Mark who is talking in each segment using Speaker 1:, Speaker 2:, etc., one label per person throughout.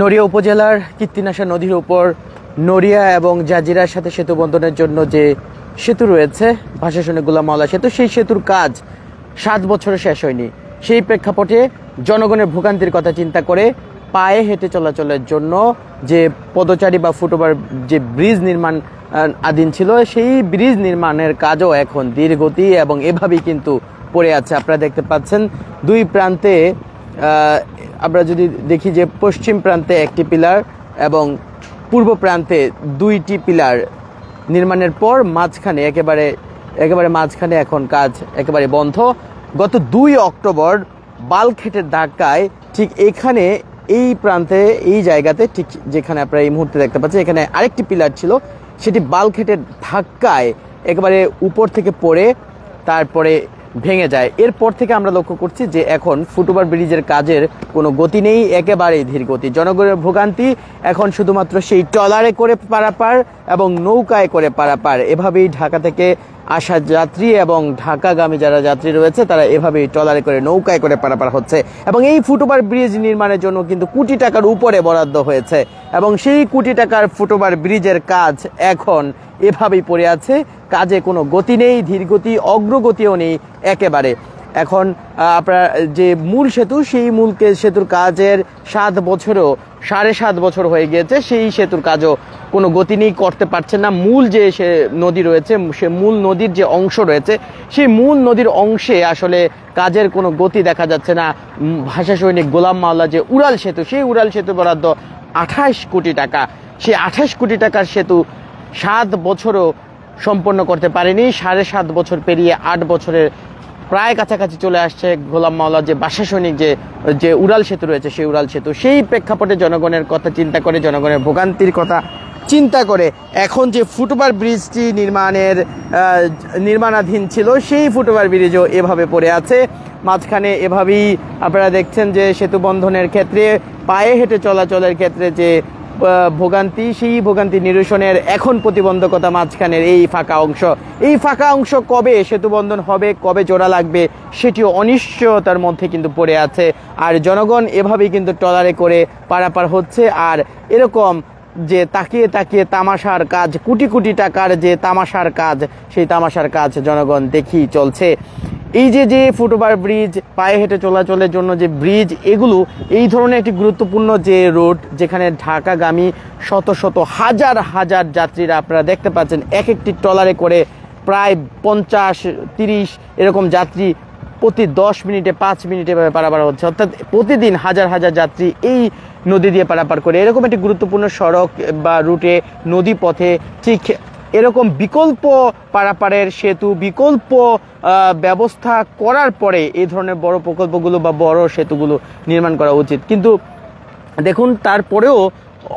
Speaker 1: নড়িয়া উপজেলার কীর্তিনাশা নদীর উপর নড়িয়া এবং জাজিরার সাথে সেতু বন্ধনের জন্য যে সেতু রয়েছে ভাষাশনে গুলাম মাওলা সেতু সেই সেতুর কাজ সাত বছরে শেষ হয়নি সেই প্রেক্ষাপটে জনগণের ভোগান্তির কথা চিন্তা করে পায়ে হেঁটে চলাচলের জন্য যে পদচারী বা ফুটওভার যে ব্রিজ নির্মাণ আদিন ছিল সেই ব্রিজ নির্মাণের কাজও এখন গতি এবং এভাবেই কিন্তু পড়ে আছে আপনারা দেখতে পাচ্ছেন দুই প্রান্তে আমরা যদি দেখি যে পশ্চিম প্রান্তে একটি পিলার এবং পূর্ব প্রান্তে দুইটি পিলার নির্মাণের পর মাঝখানে একেবারে একেবারে মাঝখানে এখন কাজ একেবারে বন্ধ গত দুই অক্টোবর বালখেটের ধাক্কায় ঠিক এখানে এই প্রান্তে এই জায়গাতে ঠিক যেখানে আপনারা এই মুহূর্তে দেখতে পাচ্ছেন এখানে আরেকটি পিলার ছিল সেটি বালখেটের ধাক্কায় একেবারে উপর থেকে পড়ে তারপরে ভেঙে যায় এরপর থেকে আমরা লক্ষ্য করছি যে এখন ফুটওভার ব্রিজের কাজের কোনো গতি নেই একেবারেই ধীর গতি জনগণের ভোগান্তি এখন শুধুমাত্র সেই ট্রলারে করে পারাপার এবং নৌকায় করে পারাপার এভাবেই ঢাকা থেকে আসা যাত্রী এবং ঢাকাগামী যারা যাত্রী রয়েছে তারা এভাবেই ট্রলারে করে নৌকায় করে পারাপার হচ্ছে এবং এই ফুটওভার ব্রিজ নির্মাণের জন্য কিন্তু কোটি টাকার উপরে বরাদ্দ হয়েছে এবং সেই কোটি টাকার ফুটওভার ব্রিজের কাজ এখন এভাবেই পড়ে আছে কাজে কোনো গতি নেই ধীরগতি অগ্রগতিও নেই একেবারে এখন আপনার যে মূল সেতু সেই মূল সেতুর কাজের সাত বছরও সাড়ে সাত বছর হয়ে গিয়েছে সেই সেতুর কাজও কোনো গতি নেই করতে পারছে না মূল যে সে নদী রয়েছে সে মূল নদীর যে অংশ রয়েছে সেই মূল নদীর অংশে আসলে কাজের কোনো গতি দেখা যাচ্ছে না ভাষা সৈনিক গোলাম মাওলা যে উড়াল সেতু সেই উড়াল সেতু বরাদ্দ আঠাশ কোটি টাকা সেই আঠাশ কোটি টাকার সেতু সাত বছরও সম্পন্ন করতে পারেনি সাড়ে সাত বছর পেরিয়ে আট বছরের প্রায় কাছাকাছি চলে আসছে গোলাম মাওলার যে বাসাসনিক যে যে উড়াল সেতু রয়েছে সেই উড়াল সেতু সেই প্রেক্ষাপটে জনগণের কথা চিন্তা করে জনগণের ভোগান্তির কথা চিন্তা করে এখন যে ফুটওভার ব্রিজটি নির্মাণের নির্মাণাধীন ছিল সেই ফুটওভার ব্রিজও এভাবে পড়ে আছে মাঝখানে এভাবেই আপনারা দেখছেন যে সেতু বন্ধনের ক্ষেত্রে পায়ে হেঁটে চলাচলের ক্ষেত্রে যে ভোগান্তি সেই ভোগান্তি নিরসনের এখন প্রতিবন্ধকতা মাঝখানের এই ফাঁকা অংশ এই ফাঁকা অংশ কবে সেতুবন্ধন হবে কবে জোড়া লাগবে সেটিও অনিশ্চয়তার মধ্যে কিন্তু পড়ে আছে আর জনগণ এভাবেই কিন্তু টলারে করে পারাপার হচ্ছে আর এরকম যে তাকিয়ে তাকিয়ে তামাশার কাজ কোটি কোটি টাকার যে তামাশার কাজ সেই তামাশার কাজ জনগণ দেখি চলছে এই যে যে ফুটওভার ব্রিজ পায়ে হেঁটে চলাচলের জন্য যে ব্রিজ এগুলো এই ধরনের একটি গুরুত্বপূর্ণ যে রোড যেখানে ঢাকাগামী শত শত হাজার হাজার যাত্রীরা আপনারা দেখতে পাচ্ছেন এক একটি ট্রলারে করে প্রায় পঞ্চাশ তিরিশ এরকম যাত্রী প্রতি দশ মিনিটে পাঁচ মিনিটে পারাপার হচ্ছে অর্থাৎ প্রতিদিন হাজার হাজার যাত্রী এই নদী দিয়ে পারাপার করে এরকম একটি গুরুত্বপূর্ণ সড়ক বা রুটে নদী পথে ঠিক এরকম বিকল্প পারাপারের সেতু বিকল্প ব্যবস্থা করার পরে এই ধরনের বড় প্রকল্পগুলো বা বড় সেতুগুলো নির্মাণ করা উচিত কিন্তু দেখুন তারপরেও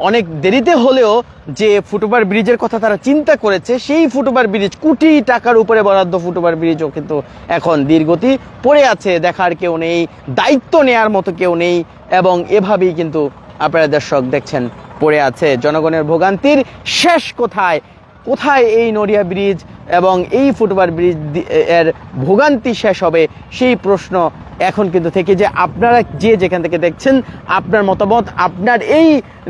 Speaker 1: অনেক দেরিতে হলেও যে ফুটওভার ব্রিজের কথা তারা চিন্তা করেছে সেই ফুটওভার ব্রিজ কোটি টাকার উপরে বরাদ্দ ফুটওভার ব্রিজও কিন্তু এখন দীর্ঘতি পড়ে আছে দেখার কেউ নেই দায়িত্ব নেয়ার মতো কেউ নেই এবং এভাবেই কিন্তু আপনারা দর্শক দেখছেন পড়ে আছে জনগণের ভোগান্তির শেষ কোথায় কোথায় এই নড়িয়া ব্রিজ এবং এই ফুটওভার ব্রিজ এর ভোগান্তি শেষ হবে সেই প্রশ্ন এখন কিন্তু থেকে যে আপনারা যে যেখান থেকে দেখছেন আপনার মতামত আপনার এই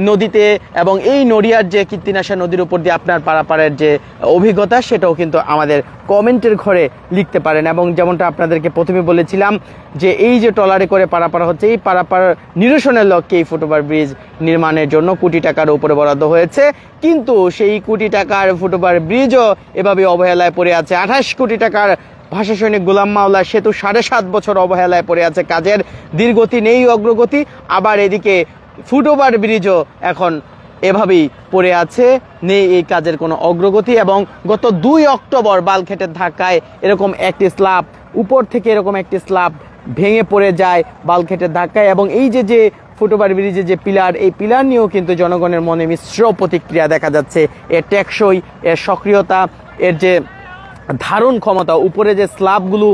Speaker 1: নদীতে এবং এই নড়িয়ার যে কীর্তিনাশা নদীর উপর দিয়ে আপনার পারাপারের যে অভিজ্ঞতা সেটাও কিন্তু আমাদের কমেন্টের ঘরে লিখতে পারেন এবং যেমনটা আপনাদেরকে প্রথমে বলেছিলাম যে এই যে টলারে করে পারাপার হচ্ছে এই পারাপার নিরসনের লক্ষ্যে এই ফুটওভার ব্রিজ নির্মাণের জন্য কোটি টাকার উপরে বরাদ্দ হয়েছে কিন্তু সেই কোটি টাকার ফুটওভার ব্রিজও এভাবে অবহেলায় পড়ে আছে আঠাশ কোটি টাকার ভাষা সৈনিক গোলাম মাওলা সেতু সাড়ে সাত বছর অবহেলায় পড়ে আছে কাজের দীর্ঘতি নেই অগ্রগতি আবার এদিকে ফুটওভার ব্রিজও এখন এভাবেই পড়ে আছে নেই এই কাজের কোনো অগ্রগতি এবং গত দুই অক্টোবর বালখেটের ধাক্কায় এরকম একটি স্ল্যাব উপর থেকে এরকম একটি স্ল্যাব ভেঙে পড়ে যায় বালখেটের ধাক্কায় এবং এই যে যে ফুটওভার ব্রিজে যে পিলার এই পিলার নিয়েও কিন্তু জনগণের মনে মিশ্র প্রতিক্রিয়া দেখা যাচ্ছে এর টেকসই এর সক্রিয়তা এর যে ধারণ ক্ষমতা উপরে যে স্ল্যাবগুলো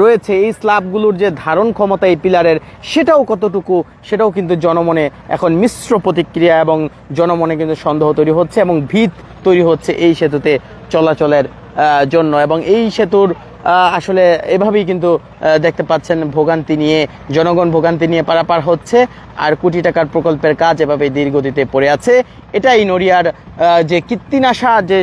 Speaker 1: রয়েছে এই স্ল্যাবগুলোর যে ধারণ ক্ষমতা এই পিলারের সেটাও কতটুকু সেটাও কিন্তু জনমনে এখন মিশ্র প্রতিক্রিয়া এবং জনমনে কিন্তু সন্দেহ তৈরি হচ্ছে এবং ভিত তৈরি হচ্ছে এই সেতুতে চলাচলের জন্য এবং এই সেতুর আসলে এভাবেই কিন্তু দেখতে পাচ্ছেন ভোগান্তি নিয়ে জনগণ ভোগান্তি নিয়ে পারাপার হচ্ছে আর কোটি টাকার প্রকল্পের কাজ এভাবে দীর্ঘতিতে পড়ে আছে এটাই নড়িয়ার যে কীর্তিনাশা যে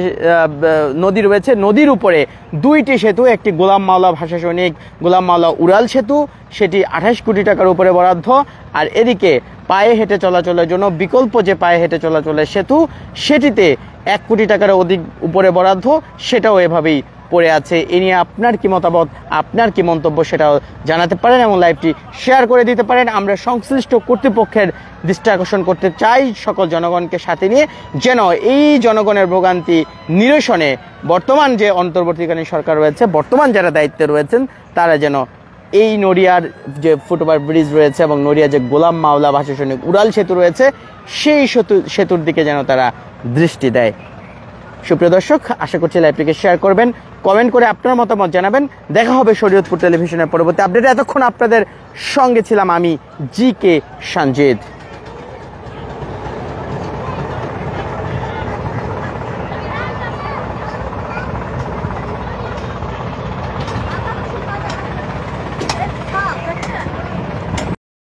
Speaker 1: নদী রয়েছে নদীর উপরে দুইটি সেতু একটি গোলাম মাওলা ভাষা সৈনিক গোলাম মাওলা উড়াল সেতু সেটি আঠাশ কোটি টাকার উপরে বরাদ্দ আর এদিকে পায়ে হেঁটে চলাচলের জন্য বিকল্প যে পায়ে হেঁটে চলাচলের সেতু সেটিতে এক কোটি টাকার অধিক উপরে বরাদ্দ সেটাও এভাবেই পড়ে আছে এ নিয়ে আপনার কি মতামত আপনার কি মন্তব্য সেটাও জানাতে পারেন এবং লাইভটি শেয়ার করে দিতে পারেন আমরা সংশ্লিষ্ট কর্তৃপক্ষের দৃষ্টি আকর্ষণ করতে চাই সকল জনগণকে সাথে নিয়ে যেন এই জনগণের ভোগান্তি নিরসনে বর্তমান যে অন্তর্বর্তীকালীন সরকার রয়েছে বর্তমান যারা দায়িত্বে রয়েছেন তারা যেন এই নড়িয়ার যে ফুটওভার ব্রিজ রয়েছে এবং নড়িয়ার যে গোলাম মাওলা শুনে উড়াল সেতু রয়েছে সেই সেতু সেতুর দিকে যেন তারা দৃষ্টি দেয় সুপ্রিয় দর্শক আশা করছি লাইভটিকে শেয়ার করবেন কমেন্ট করে আপনার মতামত জানাবেন দেখা হবে শরীয়তপুর টেলিভিশনের পরবর্তী আপডেটে এতক্ষণ আপনাদের সঙ্গে ছিলাম আমি জি কে সঞ্জিত